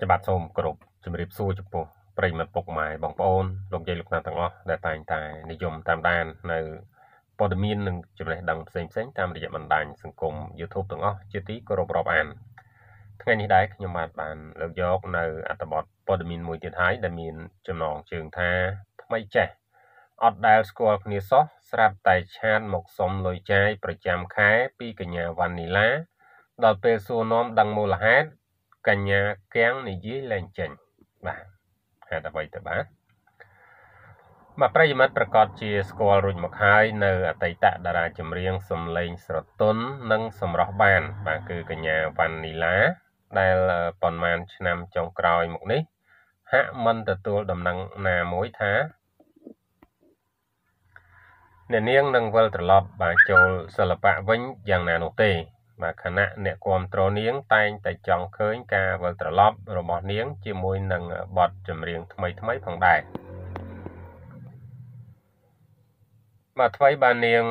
ខ្ញុំបាទសូមគោរពជំរាបសួរចំពោះប្រិយមិត្តពុកម៉ែបងប្អូន លោកយាយលោកណាទាំងអស់ដែលតែងតែនិយមតាមដាននៅព័ត៌មាននិងចំណេះដឹងផ្សេងផ្សេងតាមរយៈបណ្ដាញសង្គម YouTube ទាំងអស់ជាទីគោរពរាប់អានថ្ងៃនេះដែរខ្ញុំបាទបានលើកយកនៅអត្ថបទព័ត៌មានមួយទៀតហើយដែលមាន ចំណងជើងថាថ្មីចេះអត់ដែលស្គាល់គ្នាសោះស្រាប់តែឆានមកសុំលុយចាយប្រចាំខែពីកញ្ញាវ៉ានីឡា ដល់ពេលសួរនាំដឹងមូលហេតុកញ្ញាកៀងនិយាយឡើងចេញបាទហេតុអ្វីទៅបាទបាទប្រិយមិត្តប្រកាសជាស្គាល់រួចមកហើយនៅអតីតតារា ចម្រៀងសំឡេងស្រទន់និង សម្រស់បាន បាទគឺកញ្ញាវ៉ាន់នីឡាដែលប៉ុន្មាន ឆ្នាំចុងក្រោយមកនេះ ហាក់មិនទទួលដំណឹងណាមួយថាអ្នកនាងនឹងវិលត្រឡប់បាទចូលសិល្បៈវិញយ៉ាងណានោះទេមកខណៈអ្នកគ្រប់ត្រនាង តែងតែចង់ឃើញការវិលត្រឡប់ របស់នាងជាមួយនឹងបទចម្រៀងថ្មី ថ្មីផងដែរបាទថ្មីបាននាង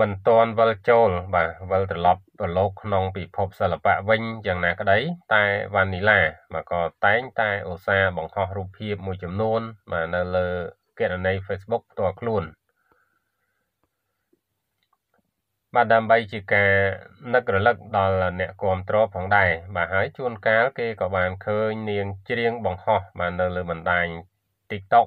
មិនតន់វិលចូល បាទវិលត្រឡប់ប្រឡូកក្នុងពិភពសិល្បៈវិញយ៉ាងណាក្តីតែវ៉ានីឡាមកក៏តែងតែឧស្សាហ៍បង្ហោះរូបភាពមួយចំនួនបាទនៅលើគណនី Facebook ផ្ទាល់ខ្លួន។បាទដើម្បីជាការនឹករលឹកដល់អ្នកគ្រប់គ្រងផងដែរបាទហើយជួនកាលគេក៏បានឃើញនាងច្រៀងបង្ហោះបាទនៅលើបណ្ដាញ TikTok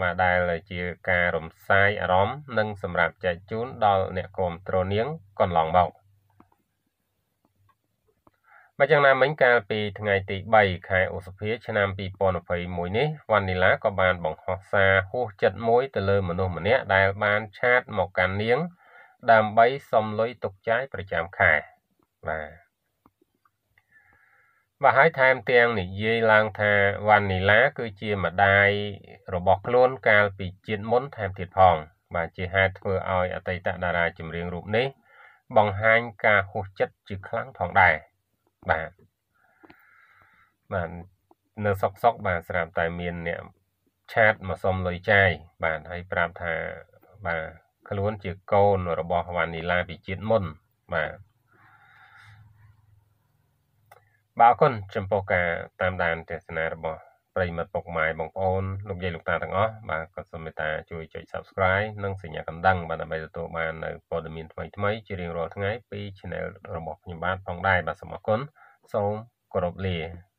បាទដែលជាការរំសាយអារម្មណ៍និងសម្រាប់ចែកជូនដល់អ្នកគ្រប់គ្រងនាងកន្លងមកមកយ៉ាងណាមិញកាលពីថ្ងៃទី3ខែឧសភា ឆ្នាំ2021នេះវ៉ានីឡាក៏បានបង្ហោះសារហួសចិត្តមួយទៅលើមនុស្សម្នាក់ដែលបាន ឆាត មកកាន់នាងដើម្បីសុំលុយទុកចាយប្រចាំខែបាទបាទហើយថែមទាំងនិយាយឡើងថាវ៉ានីឡា គឺជាម្ដាយរបស់ខ្លួនកាលពីជាតិមុនថែមទៀតផង បាទជាហេតុធ្វើឲ្យអតីតតារាចម្រៀងរូបនេះ បង្ហាញការហួសចិត្តជាខ្លាំងផងដែរបាទបាទនៅសុកសុកបាទស្រាប់តែមានអ្នកឆាតមកសុំលុយចាយបាទហើយប្រាប់ថាបាទខ្លួនជាកូនរបស់វ៉ានីឡាពីជាតិមុនបាទបាទអរគុណចំពោះការតាមដានទេសនារបស់ប្រិមត្តពុកម៉ែបងប្អូនលោកយាយលោកតាទាំងអស់បាទក៏សូមមេត្តាជួយចុច Subscribe និងសញ្ញាកណ្ដឹងបាទដើម្បីទទួលបាននៅព័ត៌មានថ្មីថ្មីជារៀងរាល់ថ្ងៃពី Channel របស់ខ្ញុំបាទផងដែរបាទសូមអរគុណសូមគោរពលា